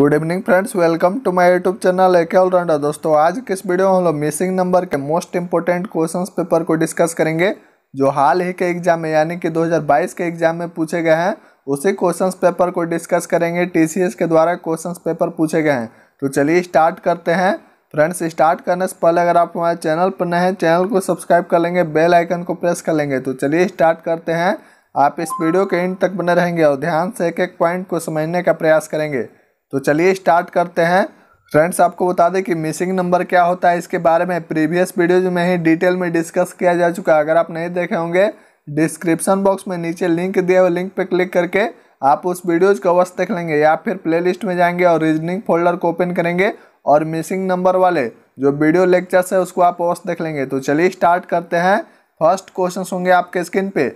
good evening friends welcome to my YouTube channel AK allrounder दोस्तों आज के इस वीडियो में हम लोग मिसिंग नंबर के मोस्ट इंपॉर्टेंट क्वेश्चंस पेपर को डिस्कस करेंगे जो हाल ही के एग्जाम में यानी कि 2022 के एग्जाम में पूछे गए हैं उसी क्वेश्चंस पेपर को डिस्कस करेंगे टीसीएस के द्वारा क्वेश्चन पेपर पूछे गए हैं तो चलिए स्टार्ट करते हैं फ्रेंड्स स्टार्ट करने से पहले अगर आप हमारे चैनल पर नए हैं चैनल को सब्सक्राइब कर लेंगे बेल आइकन को प्रेस कर लेंगे तो चलिए स्टार्ट करते हैं आप इस वीडियो के एंड तक बने रहेंगे और ध्यान से एक एक पॉइंट को समझने का प्रयास करेंगे तो चलिए स्टार्ट करते हैं फ्रेंड्स आपको बता दें कि मिसिंग नंबर क्या होता है इसके बारे में प्रीवियस वीडियोज में ही डिटेल में डिस्कस किया जा चुका है अगर आप नहीं देखे होंगे डिस्क्रिप्शन बॉक्स में नीचे लिंक दिया हुआ लिंक पर क्लिक करके आप उस वीडियोज को अवश्य देख लेंगे या फिर प्लेलिस्ट में जाएंगे और रीजनिंग फोल्डर को ओपन करेंगे और मिसिंग नंबर वाले जो वीडियो लेक्चर्स है उसको आप अवश्य देख लेंगे तो चलिए स्टार्ट करते हैं फर्स्ट क्वेश्चन होंगे आपके स्क्रीन पे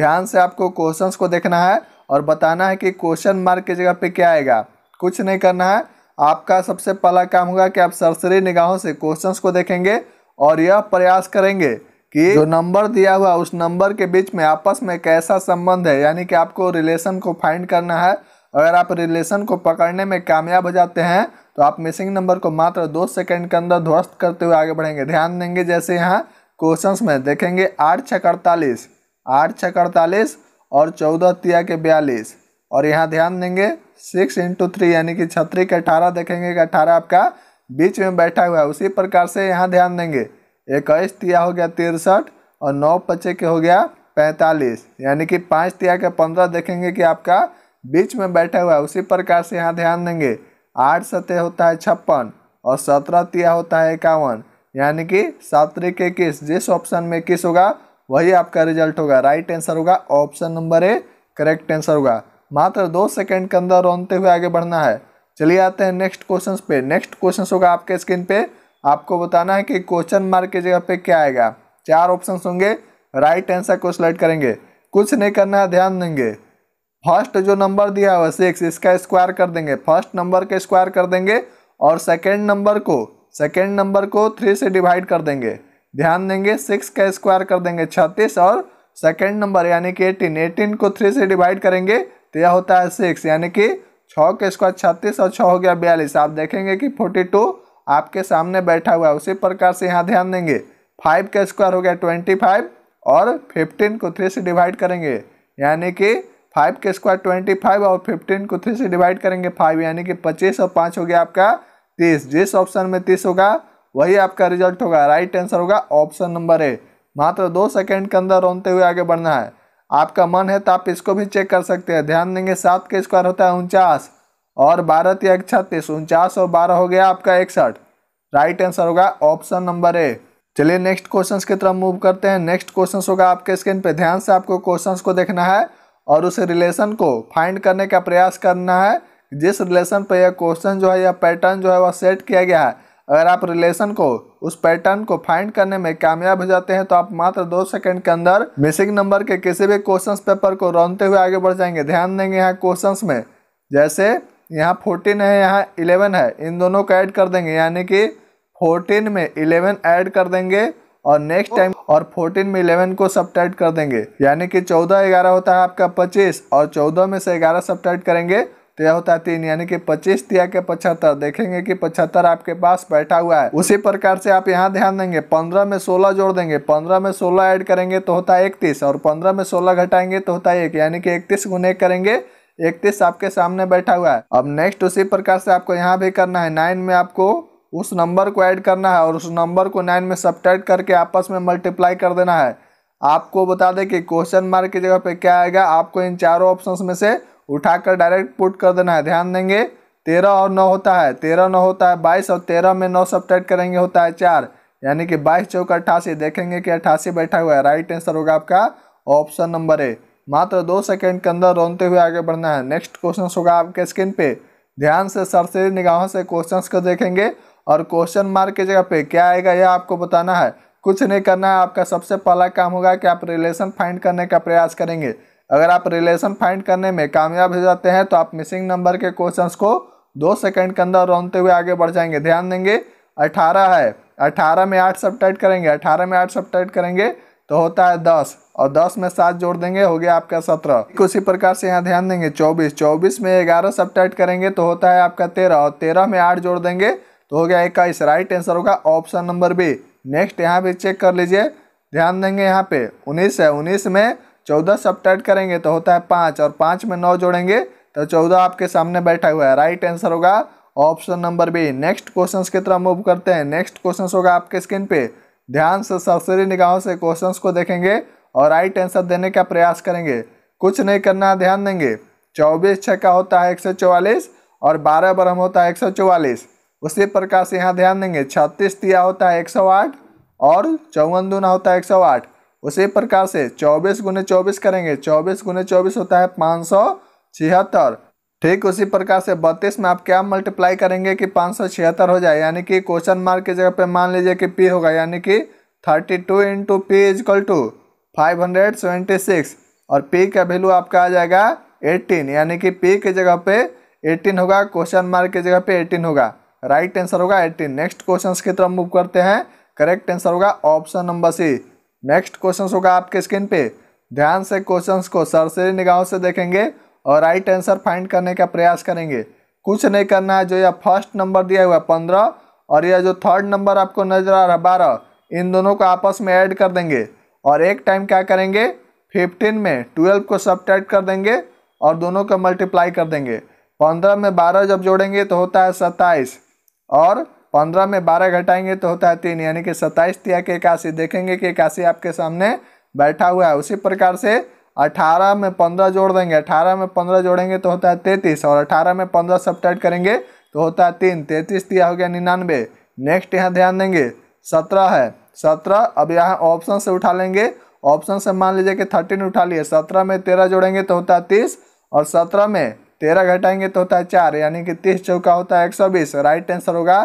ध्यान से आपको क्वेश्चन को देखना है और बताना है कि क्वेश्चन मार्क की जगह पे क्या आएगा कुछ नहीं करना है आपका सबसे पहला काम होगा कि आप सरसरी निगाहों से क्वेश्चंस को देखेंगे और यह प्रयास करेंगे कि जो नंबर दिया हुआ उस नंबर के बीच में आपस में कैसा संबंध है यानी कि आपको रिलेशन को फाइंड करना है अगर आप रिलेशन को पकड़ने में कामयाब हो जाते हैं तो आप मिसिंग नंबर को मात्र दो सेकेंड के अंदर ध्वस्त करते हुए आगे बढ़ेंगे ध्यान देंगे जैसे यहाँ क्वेश्चंस में देखेंगे आठ छः अड़तालीस आठ छः अड़तालीस और चौदह तिया के बयालीस और यहाँ ध्यान देंगे सिक्स इंटू थ्री यानी कि छत्री के अठारह देखेंगे कि अठारह आपका बीच में बैठा हुआ है उसी प्रकार से यहाँ ध्यान देंगे इक्कीस तिया हो गया तिरसठ और नौ पचे के हो गया पैंतालीस यानी कि पाँच तिया के पंद्रह देखेंगे कि आपका बीच में बैठा हुआ है उसी प्रकार से यहाँ ध्यान देंगे आठ सतह होता है छप्पन और सत्रह तिया होता है इक्यावन यानी कि सात्रिक इक्कीस जिस ऑप्शन में इक्कीस होगा वही आपका रिजल्ट होगा राइट आंसर होगा option number A correct answer होगा मात्र दो सेकंड के अंदर रोनते हुए आगे बढ़ना है चलिए आते हैं नेक्स्ट क्वेश्चन पे नेक्स्ट क्वेश्चन होगा आपके स्क्रीन पे आपको बताना है कि क्वेश्चन मार्क की जगह पे क्या आएगा चार ऑप्शन होंगे राइट आंसर को सिलेक्ट करेंगे कुछ नहीं करना है ध्यान देंगे फर्स्ट जो नंबर दिया हुआ सिक्स इसका स्क्वायर कर देंगे फर्स्ट नंबर का स्क्वायर कर देंगे और सेकेंड नंबर को सेकेंड नंबर को थ्री से डिवाइड कर देंगे ध्यान देंगे सिक्स का स्क्वायर कर देंगे छत्तीस और सेकेंड नंबर यानी कि एटीन एटीन को थ्री से डिवाइड करेंगे तो यह होता है सिक्स यानी कि छः के स्क्वायर छत्तीस और छः हो गया बयालीस आप देखेंगे कि फोर्टी टू आपके सामने बैठा हुआ है उसी प्रकार से यहाँ ध्यान देंगे फाइव का स्क्वायर हो गया ट्वेंटी फाइव और फिफ्टीन को थ्री से डिवाइड करेंगे यानी कि फाइव के स्क्वायर ट्वेंटी फाइव और फिफ्टीन को थ्री से डिवाइड करेंगे फाइव यानी कि पच्चीस और पाँच हो गया आपका तीस जिस ऑप्शन में तीस होगा वही आपका रिजल्ट होगा राइट आंसर होगा ऑप्शन नंबर ए मात्र दो सेकेंड के अंदर रोनते हुए आगे बढ़ना है आपका मन है तो आप इसको भी चेक कर सकते हैं ध्यान देंगे सात का स्क्वायर होता है उनचास और बारह या तो छत्तीस उनचास और बारह हो गया आपका इकसठ राइट आंसर होगा ऑप्शन नंबर ए चलिए नेक्स्ट क्वेश्चन की तरफ मूव करते हैं नेक्स्ट क्वेश्चन होगा आपके स्क्रीन पर ध्यान से आपको क्वेश्चन को देखना है और उस रिलेशन को फाइंड करने का प्रयास करना है जिस रिलेशन पर यह क्वेश्चन जो है यह पैटर्न जो है वह सेट किया गया है अगर आप रिलेशन को उस पैटर्न को फाइंड करने में कामयाब हो जाते हैं तो आप मात्र दो सेकंड के अंदर मिसिंग नंबर के किसी भी क्वेश्चंस पेपर को रौनते हुए आगे बढ़ जाएंगे ध्यान देंगे यहाँ क्वेश्चंस में जैसे यहाँ फोर्टीन है यहाँ इलेवन है इन दोनों को ऐड कर देंगे यानी कि फोर्टीन में इलेवन ऐड कर देंगे और नेक्स्ट टाइम तो- और फोर्टीन में इलेवन को सब्ट्रैक्ट कर देंगे यानी कि चौदह ग्यारह होता है आपका पच्चीस और चौदह में से ग्यारह सब्ट्रैक्ट करेंगे तेरह होता है तीन यानी कि पच्चीस तिया के पचहत्तर देखेंगे कि पचहत्तर आपके पास बैठा हुआ है उसी प्रकार से आप यहाँ ध्यान देंगे पंद्रह में सोलह जोड़ देंगे पंद्रह में सोलह ऐड करेंगे तो होता है इकतीस और पंद्रह में सोलह घटाएंगे तो होता है एक यानी कि इकतीस गुने करेंगे इकतीस आपके सामने बैठा हुआ है अब नेक्स्ट उसी प्रकार से आपको यहाँ भी करना है नाइन में आपको उस नंबर को ऐड करना है और उस नंबर को नाइन में सब्ट्रैक्ट करके आपस में मल्टीप्लाई कर देना है आपको बता दें कि क्वेश्चन मार्क की जगह पे क्या आएगा आपको इन चारों ऑप्शंस में से उठाकर डायरेक्ट पुट कर देना है ध्यान देंगे तेरह और नौ होता है तेरह नौ होता है बाईस और तेरह में नौ सब करेंगे होता है चार यानी कि बाईस चौक अट्ठासी देखेंगे कि अट्ठासी बैठा हुआ है राइट आंसर होगा आपका ऑप्शन नंबर ए मात्र दो सेकंड के अंदर रोनते हुए आगे बढ़ना है नेक्स्ट क्वेश्चन होगा आपके स्क्रीन पे ध्यान से सरसरी निगाहों से क्वेश्चन को देखेंगे और क्वेश्चन मार्क की जगह पे क्या आएगा यह आपको बताना है कुछ नहीं करना है आपका सबसे पहला काम होगा कि आप रिलेशन फाइंड करने का प्रयास करेंगे अगर आप रिलेशन फाइंड करने में कामयाब हो जाते हैं तो आप मिसिंग नंबर के क्वेश्चन को दो सेकेंड के अंदर रोनते हुए आगे बढ़ जाएंगे ध्यान देंगे अठारह है अठारह में आठ सब टाइट करेंगे अठारह में आठ सब टाइट करेंगे तो होता है दस और दस में सात जोड़ देंगे हो गया आपका सत्रह उसी प्रकार से यहाँ ध्यान देंगे चौबीस चौबीस में ग्यारह सब टाइट करेंगे तो होता है आपका तेरह और तेरह में आठ जोड़ देंगे तो हो गया इक्कीस राइट आंसर होगा ऑप्शन नंबर बी नेक्स्ट यहाँ भी चेक कर लीजिए ध्यान देंगे यहाँ पे उन्नीस है उन्नीस में चौदह सब्ट्रैक्ट करेंगे तो होता है पाँच और पाँच में नौ जोड़ेंगे तो चौदह आपके सामने बैठा हुआ है राइट आंसर होगा option number B next question की तरह मूव करते हैं नेक्स्ट क्वेश्चन होगा आपके स्क्रीन पे ध्यान से सरसरी निगाहों से क्वेश्चन को देखेंगे और राइट आंसर देने का प्रयास करेंगे कुछ नहीं करना ध्यान देंगे चौबीस छः का होता है एक सौ चौवालीस और बारह बरह होता है एक सौ चौवालीस उसी प्रकार से यहाँ ध्यान देंगे छत्तीस दिया होता है एक सौ आठ और चौवन दूना होता है एक सौ आठ उसी प्रकार से चौबीस गुने चौबीस करेंगे चौबीस गुने चौबीस होता है पाँच सौ छिहत्तर ठीक उसी प्रकार से बत्तीस में आप क्या मल्टीप्लाई करेंगे कि पाँच सौ छिहत्तर हो जाए यानी कि क्वेश्चन मार्क की जगह पे मान लीजिए कि पी होगा यानी कि thirty two into P equal to five hundred seventy six और पी का वैल्यू आपका आ जाएगा एटीन यानी कि पी की जगह पे एटीन होगा क्वेश्चन मार्क की जगह पे एटीन होगा राइट आंसर होगा एटीन नेक्स्ट क्वेश्चन की तरफ मूव करते हैं करेक्ट आंसर होगा option number C next question होगा आपके स्क्रीन पे ध्यान से क्वेश्चन को सरसरी निगाहों से देखेंगे और राइट आंसर फाइंड करने का प्रयास करेंगे कुछ नहीं करना है जो यह फर्स्ट नंबर दिया हुआ है पंद्रह और यह जो थर्ड नंबर आपको नजर आ रहा है बारह इन दोनों को आपस में ऐड कर देंगे और एक टाइम क्या करेंगे फिफ्टीन में ट्वेल्व को सब्ट्रैक्ट कर देंगे और दोनों का मल्टीप्लाई कर देंगे पंद्रह में बारह जब जोड़ेंगे तो होता है सत्ताईस और पंद्रह में बारह घटाएंगे तो होता है तीन यानी कि सत्ताईस तिया के इक्यासी देखेंगे कि इक्यासी आपके सामने बैठा हुआ है उसी प्रकार से अठारह में पंद्रह जोड़ देंगे अठारह में पंद्रह जोड़ेंगे तो होता है तैंतीस और अठारह में पंद्रह सब करेंगे तो होता है तीन तैंतीस तिया हो गया निन्यानवे नेक्स्ट यहाँ ध्यान देंगे सत्रह है सत्रह अब यहाँ ऑप्शन से उठा लेंगे ऑप्शन से मान लीजिए कि थर्टीन उठा लिए सत्रह में तेरह जोड़ेंगे तो होता है तीस और सत्रह में तेरह घटाएंगे तो होता है चार यानी कि तीस चौका होता है एक सौ बीस राइट आंसर होगा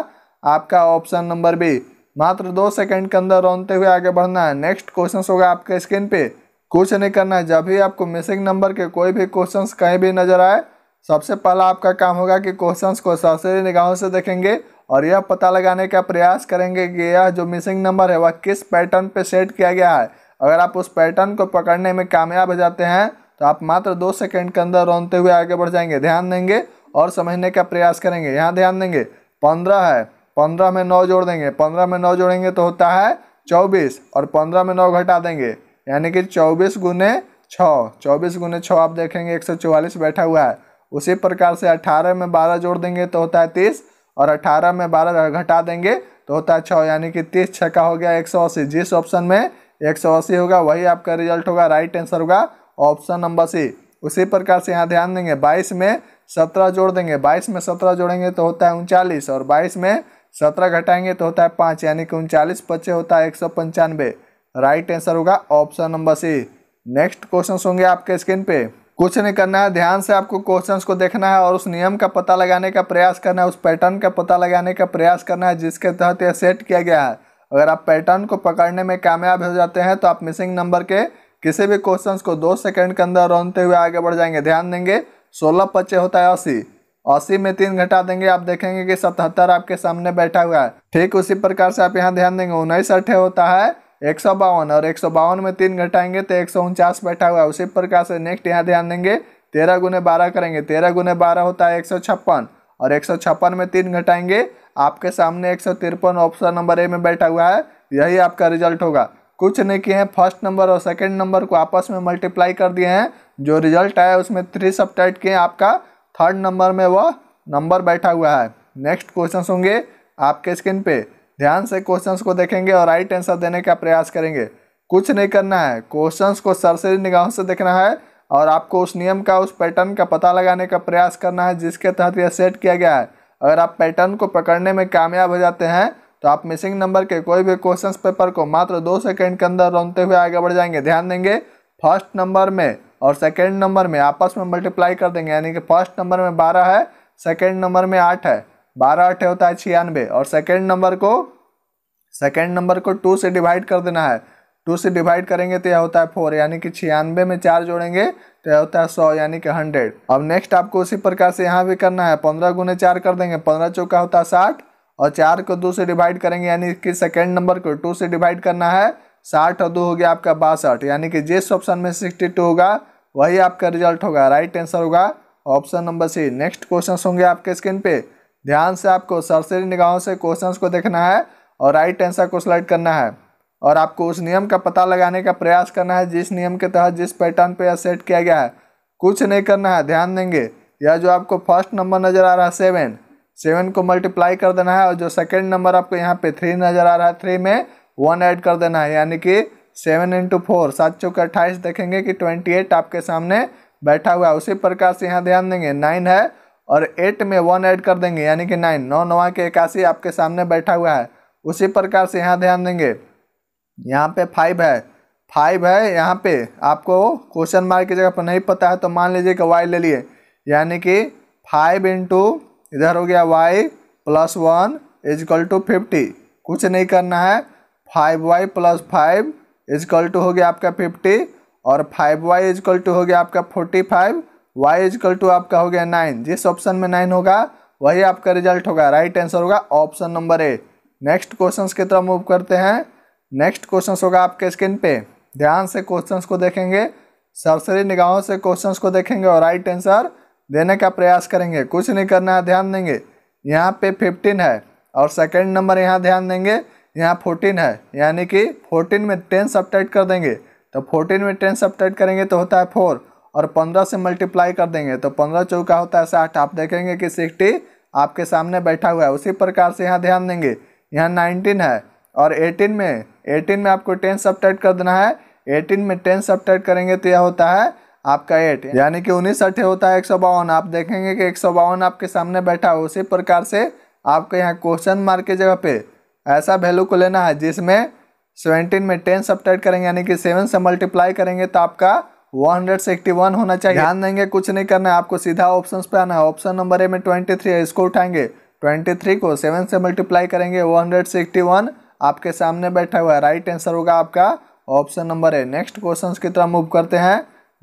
आपका ऑप्शन नंबर बी मात्र दो सेकंड के अंदर रोनते हुए आगे बढ़ना है नेक्स्ट क्वेश्चन होगा आपके स्क्रीन पे कुछ नहीं करना है जब भी आपको मिसिंग नंबर के कोई भी क्वेश्चन कहीं भी नजर आए सबसे पहला आपका काम होगा कि क्वेश्चन को सरसरी निगाहों से देखेंगे और यह पता लगाने का प्रयास करेंगे कि यह जो मिसिंग नंबर है वह किस पैटर्न पर सेट किया गया है अगर आप उस पैटर्न को पकड़ने में कामयाब हो जाते हैं तो आप मात्र दो सेकंड के अंदर रोनते हुए आगे बढ़ जाएंगे ध्यान देंगे और समझने का प्रयास करेंगे यहाँ ध्यान देंगे पंद्रह है पंद्रह में नौ जोड़ देंगे पंद्रह में नौ जोड़ेंगे तो होता है चौबीस और पंद्रह में नौ घटा देंगे यानी कि चौबीस गुने छः चौबीस गुने छः आप देखेंगे एक सौ चौवालीस बैठा हुआ है उसी प्रकार से अठारह में बारह जोड़ देंगे तो होता है तीस और अठारह में बारह घटा देंगे तो होता है छः यानी कि तीस छः का हो गया एक सौ अस्सी जिस ऑप्शन में एक सौ अस्सी होगा वही आपका रिजल्ट होगा राइट आंसर होगा ऑप्शन नंबर सी उसी प्रकार से यहाँ ध्यान देंगे बाईस में सत्रह जोड़ देंगे बाईस में सत्रह जोड़ेंगे तो होता है उनचालीस और बाईस में सत्रह घटाएंगे तो होता है पाँच यानी कि उनचालीस पच्चे होता है एक सौ पंचानवे राइट आंसर होगा option number C next question होंगे आपके स्क्रीन पे कुछ नहीं करना है ध्यान से आपको क्वेश्चंस को देखना है और उस नियम का पता लगाने का प्रयास करना है उस पैटर्न का पता लगाने का प्रयास करना है जिसके तहत यह सेट किया गया है अगर आप पैटर्न को पकड़ने में कामयाब हो जाते हैं तो आप मिसिंग नंबर के किसी भी क्वेश्चन को दो सेकेंड के अंदर रोनते हुए आगे बढ़ जाएंगे ध्यान देंगे सोलह पच्चे होता है अस्सी अस्सी में तीन घटा देंगे आप देखेंगे कि सतहत्तर आपके सामने बैठा हुआ है ठीक उसी प्रकार से आप यहाँ ध्यान देंगे उन्नीस अठे होता है एक सौ बावन और एक सौ बावन में तीन घटाएंगे तो एक सौ उनचास बैठा हुआ है उसी प्रकार से नेक्स्ट यहाँ ध्यान देंगे तेरह गुने बारह करेंगे तेरह गुने बारह होता है एक सौ छप्पन और एक सौ छप्पन में तीन घटाएंगे आपके सामने एक सौ तिरपन ऑप्शन नंबर ए में बैठा हुआ है यही आपका रिजल्ट होगा कुछ नहीं किए हैं फर्स्ट नंबर और सेकंड नंबर को आपस में मल्टीप्लाई कर दिए हैं जो रिजल्ट आया उसमें थ्री सब्ट्रैक्ट किए आपका थर्ड नंबर में वह नंबर बैठा हुआ है नेक्स्ट क्वेश्चन होंगे आपके स्क्रीन पे ध्यान से क्वेश्चंस को देखेंगे और राइट आंसर देने का प्रयास करेंगे कुछ नहीं करना है क्वेश्चंस को सरसरी निगाहों से देखना है और आपको उस नियम का उस पैटर्न का पता लगाने का प्रयास करना है जिसके तहत यह सेट किया गया है अगर आप पैटर्न को पकड़ने में कामयाब हो जाते हैं तो आप मिसिंग नंबर के कोई भी क्वेश्चन पेपर को मात्र दो सेकंड के अंदर रोनते हुए आगे बढ़ जाएंगे ध्यान देंगे फर्स्ट नंबर में और सेकेंड नंबर में आपस में मल्टीप्लाई कर देंगे यानी कि फर्स्ट नंबर में बारह है सेकेंड नंबर में आठ है बारह आठ होता है छियानवे और सेकेंड नंबर को सेकेंड नंबर को टू से डिवाइड कर देना है टू से डिवाइड करेंगे तो यह होता है फोर यानी कि छियानवे में चार जोड़ेंगे तो यह होता है सौ यानी कि हंड्रेड अब नेक्स्ट आपको उसी प्रकार से यहाँ भी करना है पंद्रह गुने चार कर देंगे पंद्रह चौका होता है साठ और चार को दो से डिवाइड करेंगे यानी कि सेकेंड नंबर को टू से डिवाइड करना है साठ और दो हो गया आपका बासठ यानी कि जिस ऑप्शन में सिक्सटी टू होगा वही आपका रिजल्ट होगा राइट आंसर होगा option number C next question होंगे आपके स्क्रीन पे ध्यान से आपको सरसरी निगाहों से क्वेश्चंस को देखना है और राइट आंसर को सिलेक्ट करना है और आपको उस नियम का पता लगाने का प्रयास करना है जिस नियम के तहत जिस पैटर्न पर सेट किया गया है कुछ नहीं करना है ध्यान देंगे यह जो आपको फर्स्ट नंबर नज़र आ रहा है सेवन सेवन को मल्टीप्लाई कर देना है और जो सेकेंड नंबर आपको यहाँ पे थ्री नज़र आ रहा है थ्री में वन ऐड कर देना है यानी कि सेवन इंटू फोर सात चौके अट्ठाईस देखेंगे कि ट्वेंटी एट आपके सामने बैठा हुआ है उसी प्रकार से यहाँ ध्यान देंगे नाइन है और एट में वन ऐड कर देंगे यानी कि नाइन नौ नवा के इक्यासी आपके सामने बैठा हुआ है उसी प्रकार से यहाँ ध्यान देंगे यहाँ पे फाइव है फाइव है यहाँ पे आपको क्वेश्चन मार्क की जगह पर नहीं पता है तो मान लीजिए कि वाई ले लिए यानी कि फाइव इंटू इधर हो गया Y plus one equal to fifty कुछ नहीं करना है five Y plus five equal to हो गया आपका फिफ्टी और फाइव वाई इजकल टू हो गया आपका forty five Y equal to आपका हो गया नाइन जिस ऑप्शन में नाइन होगा वही आपका रिजल्ट होगा राइट आंसर होगा option number A next question की तरफ मूव करते हैं नेक्स्ट क्वेश्चन होगा आपके स्क्रीन पे ध्यान से क्वेश्चंस को देखेंगे सरसरी निगाहों से क्वेश्चंस को देखेंगे और राइट आंसर देने का प्रयास करेंगे कुछ नहीं करना है ध्यान देंगे यहाँ पे फिफ्टीन है और सेकंड नंबर यहाँ ध्यान देंगे यहाँ फोर्टीन है यानी कि फोर्टीन में टेन सब कर देंगे तो फोर्टीन में टेन सब करेंगे तो होता है फोर और पंद्रह से मल्टीप्लाई कर देंगे तो पंद्रह चौका होता है साठ आप देखेंगे कि सिक्सटी आपके सामने बैठा हुआ है उसी प्रकार से यहाँ ध्यान देंगे यहाँ नाइनटीन है और एटीन में एटीन में आपको टेन सब कर देना है एटीन में टेन सब करेंगे तो यह होता है आपका एट यानी कि उन्नीस अठे होता है एक सौ बावन आप देखेंगे कि एक सौ बावन आपके सामने बैठा हो उसी प्रकार से आपके यहाँ क्वेश्चन मार्क की जगह पे ऐसा वैल्यू को लेना है जिसमें सेवनटीन में टेन सब्ट्रैक्ट करेंगे यानी कि सेवन से मल्टीप्लाई करेंगे तो आपका वन हंड्रेड सिक्सटी वन होना चाहिए ध्यान देंगे कुछ नहीं करना है आपको सीधा ऑप्शन पे आना है ऑप्शन नंबर ए में थ्री है इसको उठाएंगे ट्वेंटी थ्री को सेवन से मल्टीप्लाई करेंगे वन हंड्रेड वन आपके सामने बैठा हुआ है राइट आंसर होगा आपका option number A next question की तरह मूव करते हैं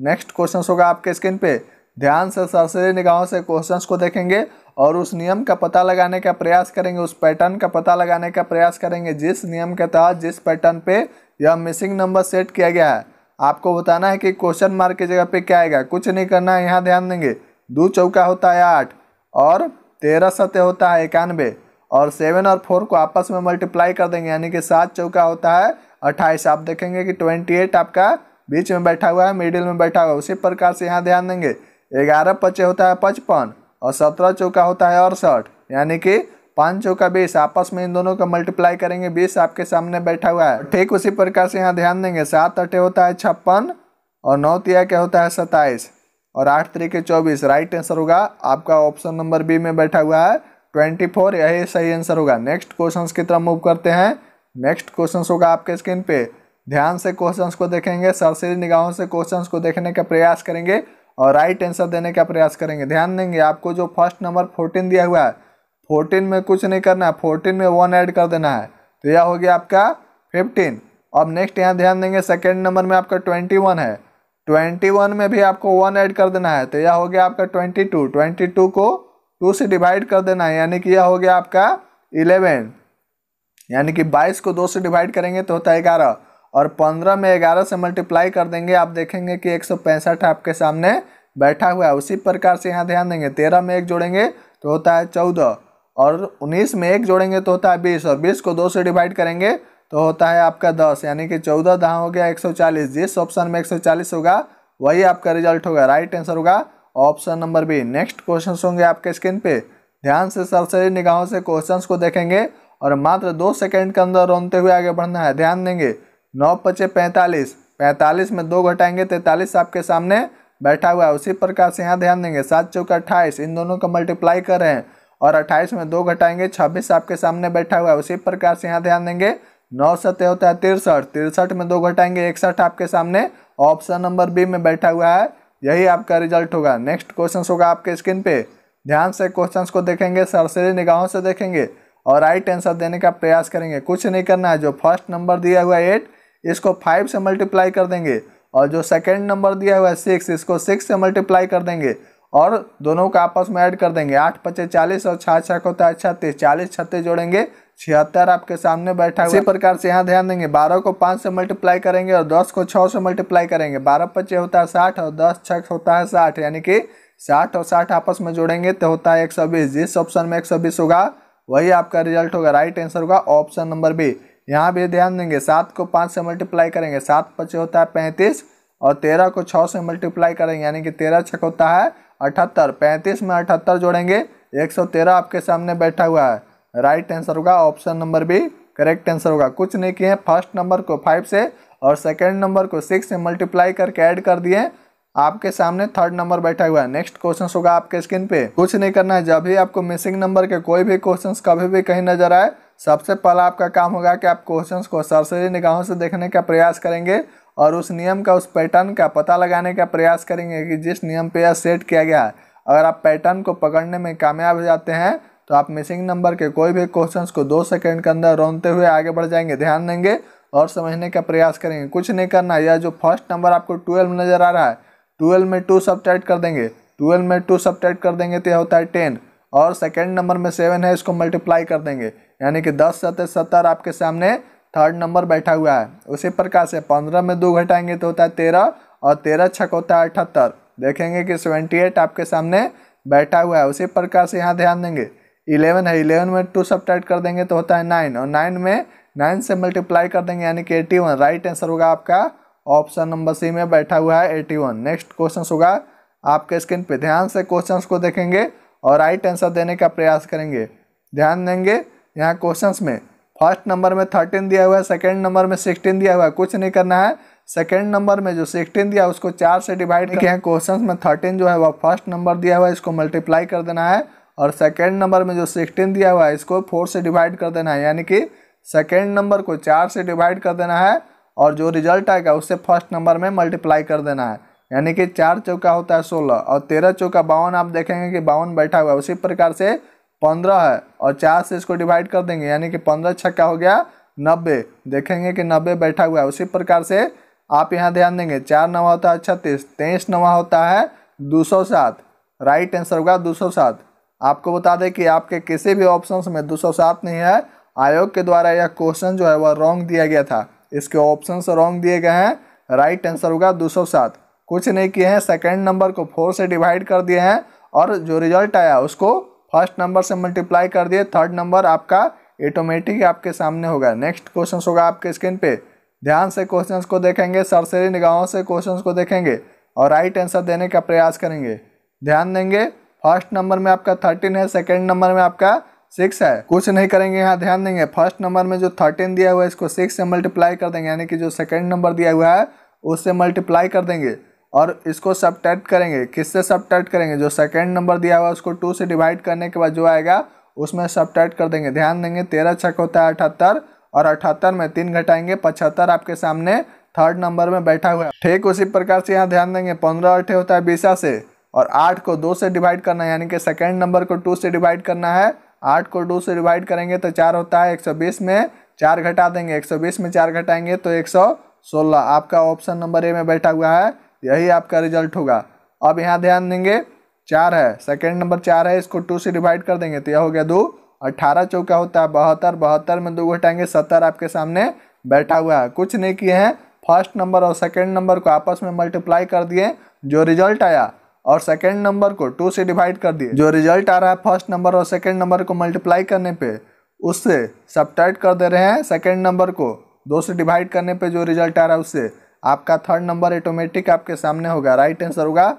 नेक्स्ट क्वेश्चन होगा आपके स्क्रीन पे ध्यान से सरसरी निगाहों से क्वेश्चन को देखेंगे और उस नियम का पता लगाने का प्रयास करेंगे उस पैटर्न का पता लगाने का प्रयास करेंगे जिस नियम के तहत जिस पैटर्न पे यह मिसिंग नंबर सेट किया गया है आपको बताना है कि क्वेश्चन मार्क की जगह पे क्या आएगा कुछ नहीं करना है यहाँ ध्यान देंगे दो चौका होता है आठ और तेरह सतह होता है इक्यानवे और सेवन और फोर को आपस में मल्टीप्लाई कर देंगे यानी कि सात चौका होता है अट्ठाईस आप देखेंगे कि ट्वेंटी एट आपका बीच में बैठा हुआ है मिडिल में बैठा हुआ है उसी प्रकार से यहाँ ध्यान देंगे ग्यारह पचे होता है पचपन और सत्रह चौका होता है अड़सठ यानी कि पाँच चौका बीस आपस में इन दोनों का मल्टीप्लाई करेंगे बीस आपके सामने बैठा हुआ है ठीक उसी प्रकार से यहाँ ध्यान देंगे सात अठे होता है छप्पन और नौ तिया क्या होता है सत्ताईस और आठ तरीके चौबीस राइट आंसर होगा आपका ऑप्शन नंबर बी में बैठा हुआ है ट्वेंटी फोर यही सही आंसर होगा नेक्स्ट क्वेश्चन की तरफ मूव करते हैं नेक्स्ट क्वेश्चन होगा आपके स्क्रीन पे ध्यान से क्वेश्चंस को देखेंगे सरसरी निगाहों से क्वेश्चंस को देखने का प्रयास करेंगे और राइट आंसर देने का प्रयास करेंगे ध्यान देंगे आपको जो फर्स्ट नंबर फोर्टीन दिया हुआ है फोर्टीन में कुछ नहीं करना है फोर्टीन में वन ऐड कर देना है तो यह हो गया आपका फिफ्टीन अब नेक्स्ट यहाँ ध्यान देंगे सेकेंड नंबर में आपका ट्वेंटी वन है ट्वेंटी वन में भी आपको वन ऐड कर देना है तो यह हो गया आपका ट्वेंटी टू ट्वेंटी टू को टू से डिवाइड कर देना है यानी कि यह हो गया आपका इलेवन यानी कि बाईस को दो से डिवाइड करेंगे तो होता है ग्यारह और पंद्रह में ग्यारह से मल्टीप्लाई कर देंगे आप देखेंगे कि एक सौ पैंसठ आपके सामने बैठा हुआ है उसी प्रकार से यहाँ ध्यान देंगे तेरह में एक जोड़ेंगे तो होता है चौदह और उन्नीस में एक जोड़ेंगे तो होता है बीस और बीस को दो से डिवाइड करेंगे तो होता है आपका दस यानी कि चौदह दहाँ हो गया एक सौ चालीस जिस ऑप्शन में एक सौ चालीस होगा वही आपका रिजल्ट होगा राइट आंसर होगा option number B next question होंगे आपके स्क्रीन पे ध्यान से सरसरी निगाहों से क्वेश्चंस को देखेंगे और मात्र दो सेकंड के अंदर रोनते हुए आगे बढ़ना है ध्यान देंगे नौ पचे पैंतालीस पैंतालीस में दो घटाएंगे तैंतालीस आपके सामने बैठा हुआ है उसी प्रकार से यहाँ ध्यान देंगे सात चौके अट्ठाईस इन दोनों का मल्टीप्लाई कर रहे हैं और अट्ठाईस में दो घटाएंगे छब्बीस आपके सामने बैठा हुआ है उसी प्रकार से यहाँ ध्यान देंगे नौ सत्य होता है तिरसठ तिरसठ में दो घटाएंगे इकसठ आपके सामने ऑप्शन नंबर बी में बैठा हुआ है यही आपका रिजल्ट होगा नेक्स्ट क्वेश्चन होगा आपके स्क्रीन पे ध्यान से क्वेश्चंस को देखेंगे सरसरी निगाहों से देखेंगे और राइट आंसर देने का प्रयास करेंगे कुछ नहीं करना है जो फर्स्ट नंबर दिया हुआ है एट इसको फाइव से मल्टीप्लाई कर देंगे और जो सेकेंड नंबर दिया हुआ है सिक्स इसको सिक्स से मल्टीप्लाई कर देंगे और दोनों का आपस में ऐड कर देंगे आठ पच्चे चालीस और छः छः को होता तो है छत्तीस चालीस छत्तीस जोड़ेंगे छिहत्तर आपके सामने बैठा हुआ इसी प्रकार से यहाँ ध्यान देंगे बारह को पाँच से मल्टीप्लाई करेंगे और दस को छः से मल्टीप्लाई करेंगे बारह पच्चे होता है साठ और दस छः होता है साठ यानी कि साठ और साठ आपस में जोड़ेंगे तो होता है एक सौ बीस जिस ऑप्शन में एक सौ बीस होगा वही आपका रिजल्ट होगा राइट आंसर होगा ऑप्शन नंबर बी यहाँ भी ध्यान देंगे सात को पाँच से मल्टीप्लाई करेंगे सात पचे होता है पैंतीस और तेरह को छः से मल्टीप्लाई करेंगे यानी कि तेरह छक होता है अठहत्तर पैंतीस में अठहत्तर जोड़ेंगे एक सौ तेरह आपके सामने बैठा हुआ है राइट आंसर होगा option number B correct answer होगा कुछ नहीं किए फर्स्ट नंबर को फाइव से और सेकेंड नंबर को सिक्स से मल्टीप्लाई करके ऐड कर दिए आपके सामने थर्ड नंबर बैठा हुआ है नेक्स्ट क्वेश्चन होगा आपके स्क्रीन पे कुछ नहीं करना है जब भी आपको मिसिंग नंबर के कोई भी क्वेश्चन कभी भी कहीं नजर आए सबसे पहला आपका काम होगा कि आप क्वेश्चन को सरसरी निगाहों से देखने का प्रयास करेंगे और उस नियम का उस पैटर्न का पता लगाने का प्रयास करेंगे कि जिस नियम पे यह सेट किया गया है अगर आप पैटर्न को पकड़ने में कामयाब हो जाते हैं तो आप मिसिंग नंबर के कोई भी क्वेश्चन को दो सेकेंड के अंदर रोनते हुए आगे बढ़ जाएंगे ध्यान देंगे और समझने का प्रयास करेंगे कुछ नहीं करना यह जो फर्स्ट नंबर आपको ट्वेल्व नज़र आ रहा है ट्वेल्व में टू सब कर देंगे ट्वेल्व में टू सब कर देंगे तो यह होता है टेन और सेकेंड नंबर में सेवन है इसको मल्टीप्लाई कर देंगे यानी कि दस सत सत्तर आपके सामने थर्ड नंबर बैठा हुआ है उसी प्रकार से पंद्रह में दो घटाएंगे तो होता है तेरह और तेरह छक होता है अठहत्तर देखेंगे कि सेवेंटी एट आपके सामने बैठा हुआ है उसी प्रकार से यहाँ ध्यान देंगे इलेवन है इलेवन में टू सब कर देंगे तो होता है नाइन और नाइन में नाइन से मल्टीप्लाई कर देंगे यानी कि एटी वन राइट आंसर होगा आपका ऑप्शन नंबर सी में बैठा हुआ है एटी वन नेक्स्ट क्वेश्चन होगा आपके स्क्रीन पर ध्यान से क्वेश्चन को देखेंगे और राइट आंसर देने का प्रयास करेंगे ध्यान देंगे यहाँ क्वेश्चन में फर्स्ट नंबर में थर्टीन दिया हुआ है सेकेंड नंबर में सिक्सटीन दिया हुआ है कुछ नहीं करना है सेकेंड नंबर में जो सिक्सटीन दिया उसको चार से डिवाइड करके हैं क्वेश्चन में थर्टीन जो है वह फर्स्ट नंबर दिया हुआ है इसको मल्टीप्लाई कर देना है और सेकेंड नंबर में जो सिक्सटीन दिया हुआ है इसको फोर से डिवाइड कर देना है यानी कि सेकेंड नंबर को चार से डिवाइड कर देना है और जो रिजल्ट आएगा उससे फर्स्ट नंबर में मल्टीप्लाई कर देना है यानी कि चार चौका होता है सोलह और तेरह चौका बावन आप देखेंगे कि बावन बैठा हुआ है उसी प्रकार से पंद्रह है और चार से इसको डिवाइड कर देंगे यानी कि पंद्रह छक्का हो गया नब्बे देखेंगे कि नब्बे बैठा हुआ है उसी प्रकार से आप यहाँ ध्यान देंगे चार नवा होता है छत्तीस तेईस नवा होता है दो सौ सात राइट आंसर होगा दो सौ सात आपको बता दें कि आपके किसी भी ऑप्शन में दो सौ सात नहीं है आयोग के द्वारा यह क्वेश्चन जो है वह रॉन्ग दिया गया था इसके ऑप्शन रॉन्ग दिए गए हैं राइट आंसर होगा दो सौ सात कुछ नहीं किए हैं सेकेंड नंबर को फोर से डिवाइड कर दिए हैं और जो रिजल्ट आया उसको फर्स्ट नंबर से मल्टीप्लाई कर दिए थर्ड नंबर आपका ऑटोमेटिक आपके सामने होगा नेक्स्ट क्वेश्चन होगा आपके स्क्रीन पे ध्यान से क्वेश्चंस को देखेंगे सरसरी निगाहों से क्वेश्चंस को देखेंगे और राइट आंसर देने का प्रयास करेंगे ध्यान देंगे फर्स्ट नंबर में आपका थर्टीन है सेकेंड नंबर में आपका सिक्स है कुछ नहीं करेंगे यहाँ ध्यान देंगे फर्स्ट नंबर में जो थर्टीन दिया हुआ है इसको सिक्स से मल्टीप्लाई कर देंगे यानी कि जो सेकेंड नंबर दिया हुआ है उससे मल्टीप्लाई कर देंगे और इसको सब करेंगे किससे सब करेंगे जो सेकेंड नंबर दिया हुआ उसको टू से डिवाइड करने के बाद जो आएगा उसमें सब कर देंगे ध्यान देंगे तेरह छक होता है अठहत्तर और अठहत्तर में तीन घटाएंगे पचहत्तर आपके सामने थर्ड नंबर में बैठा हुआ है ठीक उसी प्रकार से यहाँ ध्यान देंगे पंद्रह अठे होता है बीसा से और आठ को दो से डिवाइड करना है यानी कि सेकेंड नंबर को टू से डिवाइड करना है आठ को टू से डिवाइड करेंगे तो चार होता है एक सौ बीस में चार घटा देंगे एक सौ बीस में चार घटाएंगे तो एक सौ सोलह आपका ऑप्शन नंबर ए में बैठा हुआ है यही आपका रिजल्ट होगा अब यहाँ ध्यान देंगे चार है सेकेंड नंबर चार है इसको टू से डिवाइड कर देंगे तो यह हो गया दो अट्ठारह चौका होता है बहत्तर बहत्तर में दो घटाएंगे सत्तर आपके सामने बैठा हुआ है कुछ नहीं किए हैं फर्स्ट नंबर और सेकेंड नंबर को आपस में मल्टीप्लाई कर दिए जो रिजल्ट आया और सेकेंड नंबर को टू से डिवाइड कर दिए जो रिजल्ट आ रहा है फर्स्ट नंबर और सेकेंड नंबर को मल्टीप्लाई करने पे उससे सब कर दे रहे हैं सेकेंड नंबर को दो से डिवाइड करने पे जो रिजल्ट आ रहा है उससे आपका थर्ड नंबर ऑटोमेटिक आपके सामने होगा राइट आंसर होगा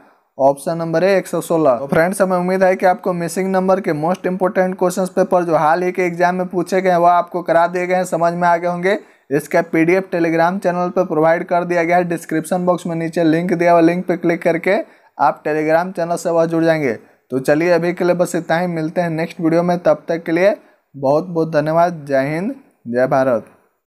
ऑप्शन नंबर ए एक सौ सोलह फ्रेंड्स तो हमें उम्मीद है कि आपको मिसिंग नंबर के मोस्ट इंपोर्टेंट क्वेश्चन पेपर जो हाल ही के एग्जाम में पूछे गए हैं वह आपको करा दिए गए हैं समझ में आ गए होंगे इसका पीडीएफ टेलीग्राम चैनल पर प्रोवाइड कर दिया गया है डिस्क्रिप्शन बॉक्स में नीचे लिंक दिया हुआ लिंक पर क्लिक करके आप टेलीग्राम चैनल से वह जुड़ जाएंगे तो चलिए अभी के लिए बस इतना ही मिलते हैं नेक्स्ट वीडियो में तब तक के लिए बहुत बहुत धन्यवाद जय हिंद जय भारत